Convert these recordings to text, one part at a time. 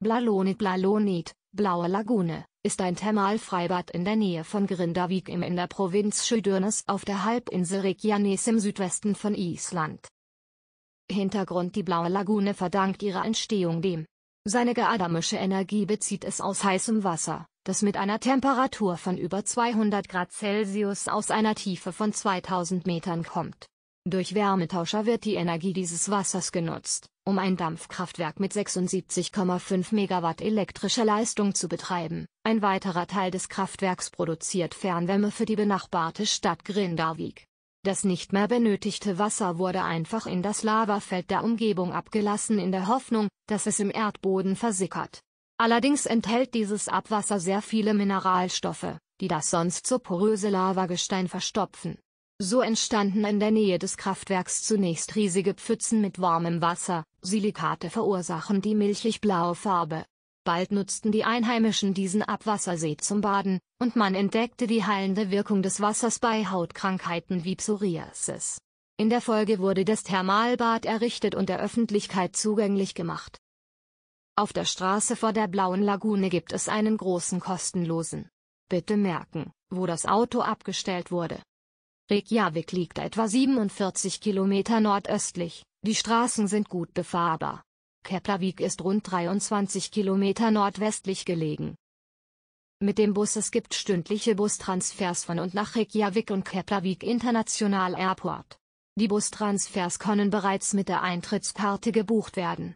Blalonit Blalonit, Blaue Lagune, ist ein Thermalfreibad in der Nähe von Grindavik im in der Provinz Sjödernes auf der Halbinsel Reykjanes im Südwesten von Island. Hintergrund Die Blaue Lagune verdankt ihre Entstehung dem. Seine geadamische Energie bezieht es aus heißem Wasser, das mit einer Temperatur von über 200 Grad Celsius aus einer Tiefe von 2000 Metern kommt. Durch Wärmetauscher wird die Energie dieses Wassers genutzt, um ein Dampfkraftwerk mit 76,5 Megawatt elektrischer Leistung zu betreiben. Ein weiterer Teil des Kraftwerks produziert Fernwärme für die benachbarte Stadt Grindavik. Das nicht mehr benötigte Wasser wurde einfach in das Lavafeld der Umgebung abgelassen in der Hoffnung, dass es im Erdboden versickert. Allerdings enthält dieses Abwasser sehr viele Mineralstoffe, die das sonst so poröse Lavagestein verstopfen. So entstanden in der Nähe des Kraftwerks zunächst riesige Pfützen mit warmem Wasser, Silikate verursachen die milchig-blaue Farbe. Bald nutzten die Einheimischen diesen Abwassersee zum Baden, und man entdeckte die heilende Wirkung des Wassers bei Hautkrankheiten wie Psoriasis. In der Folge wurde das Thermalbad errichtet und der Öffentlichkeit zugänglich gemacht. Auf der Straße vor der Blauen Lagune gibt es einen großen kostenlosen. Bitte merken, wo das Auto abgestellt wurde. Reykjavik liegt etwa 47 Kilometer nordöstlich, die Straßen sind gut befahrbar. Keplavik ist rund 23 Kilometer nordwestlich gelegen. Mit dem Bus es gibt stündliche Bustransfers von und nach Reykjavik und Keplavik International Airport. Die Bustransfers können bereits mit der Eintrittskarte gebucht werden.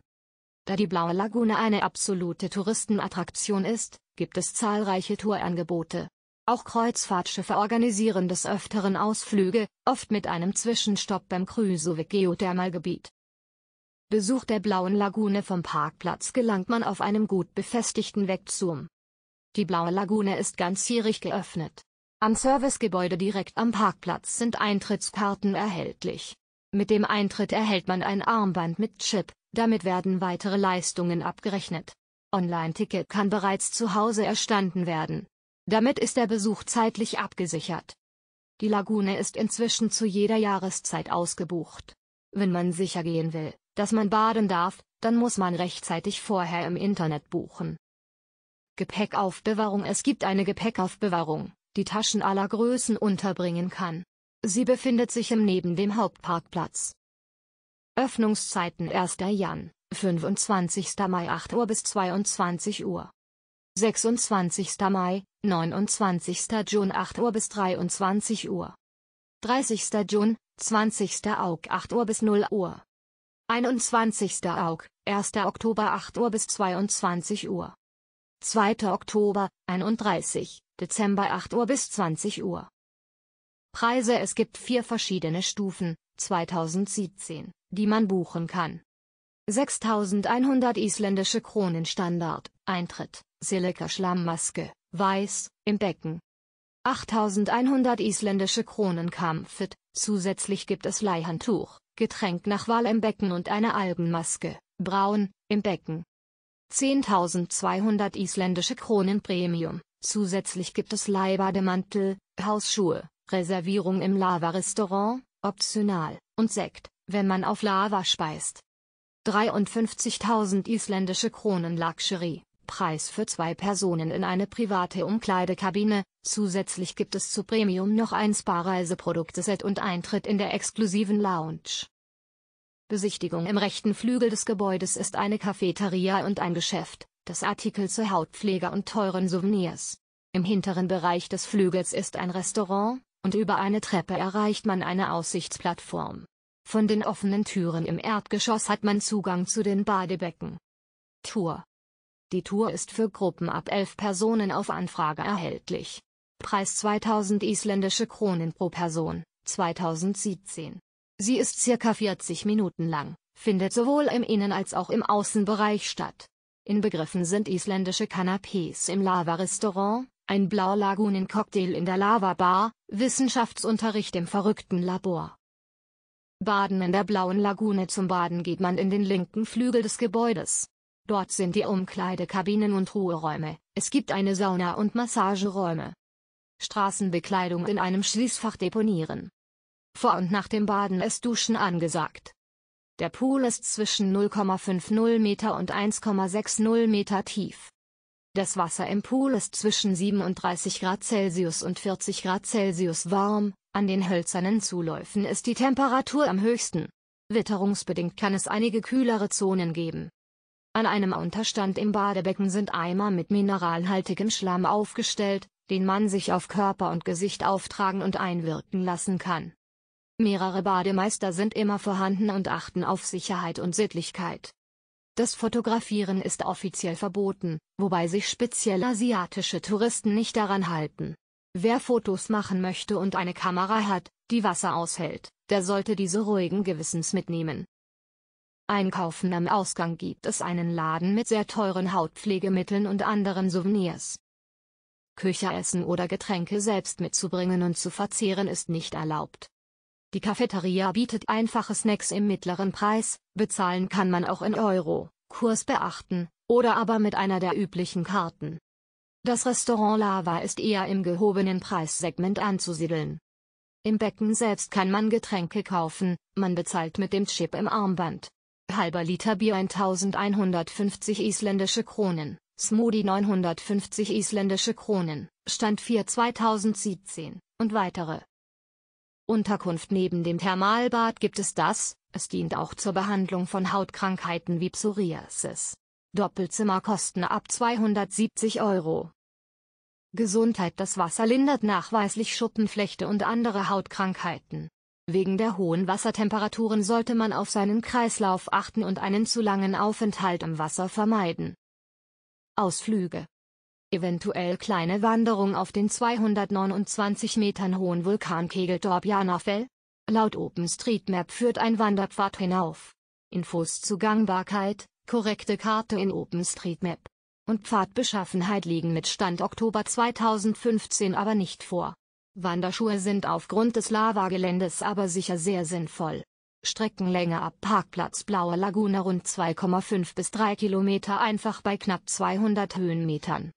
Da die Blaue Lagune eine absolute Touristenattraktion ist, gibt es zahlreiche Tourangebote. Auch Kreuzfahrtschiffe organisieren des Öfteren Ausflüge, oft mit einem Zwischenstopp beim Krüsowik Geothermalgebiet. Besuch der Blauen Lagune vom Parkplatz gelangt man auf einem gut befestigten Weg zum. Die Blaue Lagune ist ganzjährig geöffnet. Am Servicegebäude direkt am Parkplatz sind Eintrittskarten erhältlich. Mit dem Eintritt erhält man ein Armband mit Chip, damit werden weitere Leistungen abgerechnet. Online-Ticket kann bereits zu Hause erstanden werden. Damit ist der Besuch zeitlich abgesichert. Die Lagune ist inzwischen zu jeder Jahreszeit ausgebucht. Wenn man sicher gehen will, dass man baden darf, dann muss man rechtzeitig vorher im Internet buchen. Gepäckaufbewahrung Es gibt eine Gepäckaufbewahrung, die Taschen aller Größen unterbringen kann. Sie befindet sich im neben dem Hauptparkplatz. Öffnungszeiten 1. Jan, 25. Mai 8 Uhr bis 22 Uhr. 26. Mai, 29. Jun 8 Uhr bis 23 Uhr. 30. Jun, 20. Aug 8 Uhr bis 0 Uhr. 21. Aug, 1. Oktober 8 Uhr bis 22 Uhr. 2. Oktober, 31. Dezember 8 Uhr bis 20 Uhr. Preise Es gibt vier verschiedene Stufen, 2017, die man buchen kann. 6100 isländische Kronen Standard, Eintritt Silica Schlammmaske, weiß, im Becken. 8100 isländische Kronen Kampfit, zusätzlich gibt es Leihhandtuch, Getränk nach Wahl im Becken und eine Algenmaske, braun, im Becken. 10.200 isländische Kronen Premium, zusätzlich gibt es Leihbademantel, Hausschuhe, Reservierung im Lava-Restaurant, optional, und Sekt, wenn man auf Lava speist. 53.000 isländische Kronen Luxury, Preis für zwei Personen in eine private Umkleidekabine, zusätzlich gibt es zu Premium noch ein Spa-Reiseproduktset und Eintritt in der exklusiven Lounge. Besichtigung im rechten Flügel des Gebäudes ist eine Cafeteria und ein Geschäft, das Artikel zur Hautpflege und teuren Souvenirs. Im hinteren Bereich des Flügels ist ein Restaurant, und über eine Treppe erreicht man eine Aussichtsplattform. Von den offenen Türen im Erdgeschoss hat man Zugang zu den Badebecken. Tour die Tour ist für Gruppen ab elf Personen auf Anfrage erhältlich. Preis 2000 isländische Kronen pro Person, 2017. Sie ist circa 40 Minuten lang, findet sowohl im Innen- als auch im Außenbereich statt. Inbegriffen sind isländische Canapés im Lava-Restaurant, ein Blaulagunen-Cocktail in der Lava-Bar, Wissenschaftsunterricht im verrückten Labor. Baden in der Blauen Lagune Zum Baden geht man in den linken Flügel des Gebäudes, Dort sind die Umkleidekabinen und Ruheräume, es gibt eine Sauna und Massageräume. Straßenbekleidung in einem Schließfach deponieren. Vor und nach dem Baden ist Duschen angesagt. Der Pool ist zwischen 0,50 Meter und 1,60 Meter tief. Das Wasser im Pool ist zwischen 37 Grad Celsius und 40 Grad Celsius warm, an den hölzernen Zuläufen ist die Temperatur am höchsten. Witterungsbedingt kann es einige kühlere Zonen geben. An einem Unterstand im Badebecken sind Eimer mit mineralhaltigem Schlamm aufgestellt, den man sich auf Körper und Gesicht auftragen und einwirken lassen kann. Mehrere Bademeister sind immer vorhanden und achten auf Sicherheit und Sittlichkeit. Das Fotografieren ist offiziell verboten, wobei sich speziell asiatische Touristen nicht daran halten. Wer Fotos machen möchte und eine Kamera hat, die Wasser aushält, der sollte diese ruhigen Gewissens mitnehmen. Einkaufen am Ausgang gibt es einen Laden mit sehr teuren Hautpflegemitteln und anderen Souvenirs. Küche essen oder Getränke selbst mitzubringen und zu verzehren ist nicht erlaubt. Die Cafeteria bietet einfache Snacks im mittleren Preis, bezahlen kann man auch in Euro, Kurs beachten, oder aber mit einer der üblichen Karten. Das Restaurant Lava ist eher im gehobenen Preissegment anzusiedeln. Im Becken selbst kann man Getränke kaufen, man bezahlt mit dem Chip im Armband halber Liter Bier 1150 isländische Kronen, Smoothie 950 isländische Kronen, Stand 4 2017 und weitere. Unterkunft neben dem Thermalbad gibt es das, es dient auch zur Behandlung von Hautkrankheiten wie Psoriasis. Doppelzimmer kosten ab 270 Euro. Gesundheit Das Wasser lindert nachweislich Schuppenflechte und andere Hautkrankheiten. Wegen der hohen Wassertemperaturen sollte man auf seinen Kreislauf achten und einen zu langen Aufenthalt im Wasser vermeiden. Ausflüge Eventuell kleine Wanderung auf den 229 Metern hohen Vulkankegel Dorbjanafell? Laut OpenStreetMap führt ein Wanderpfad hinauf. Infos zu Gangbarkeit, korrekte Karte in OpenStreetMap und Pfadbeschaffenheit liegen mit Stand Oktober 2015 aber nicht vor. Wanderschuhe sind aufgrund des Lavageländes aber sicher sehr sinnvoll. Streckenlänge ab Parkplatz Blaue Lagune rund 2,5 bis 3 Kilometer einfach bei knapp 200 Höhenmetern.